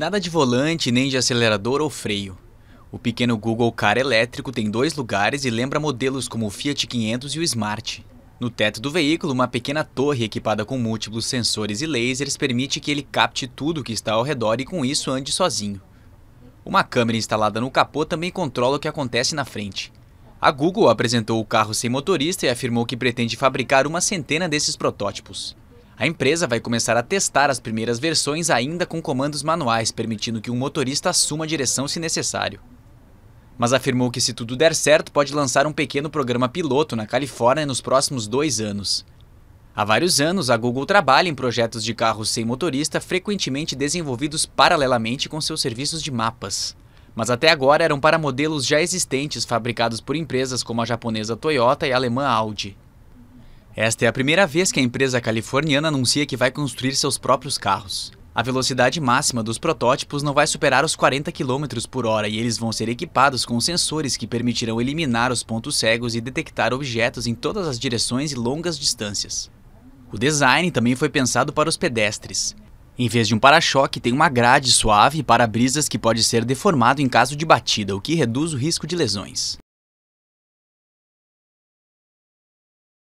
Nada de volante, nem de acelerador ou freio. O pequeno Google Car elétrico tem dois lugares e lembra modelos como o Fiat 500 e o Smart. No teto do veículo, uma pequena torre equipada com múltiplos sensores e lasers permite que ele capte tudo que está ao redor e com isso ande sozinho. Uma câmera instalada no capô também controla o que acontece na frente. A Google apresentou o carro sem motorista e afirmou que pretende fabricar uma centena desses protótipos. A empresa vai começar a testar as primeiras versões ainda com comandos manuais, permitindo que um motorista assuma a direção se necessário. Mas afirmou que, se tudo der certo, pode lançar um pequeno programa piloto na Califórnia nos próximos dois anos. Há vários anos, a Google trabalha em projetos de carros sem motorista, frequentemente desenvolvidos paralelamente com seus serviços de mapas. Mas até agora eram para modelos já existentes fabricados por empresas como a japonesa Toyota e a alemã Audi. Esta é a primeira vez que a empresa californiana anuncia que vai construir seus próprios carros. A velocidade máxima dos protótipos não vai superar os 40 km por hora e eles vão ser equipados com sensores que permitirão eliminar os pontos cegos e detectar objetos em todas as direções e longas distâncias. O design também foi pensado para os pedestres. Em vez de um para-choque, tem uma grade suave e para-brisas que pode ser deformado em caso de batida, o que reduz o risco de lesões.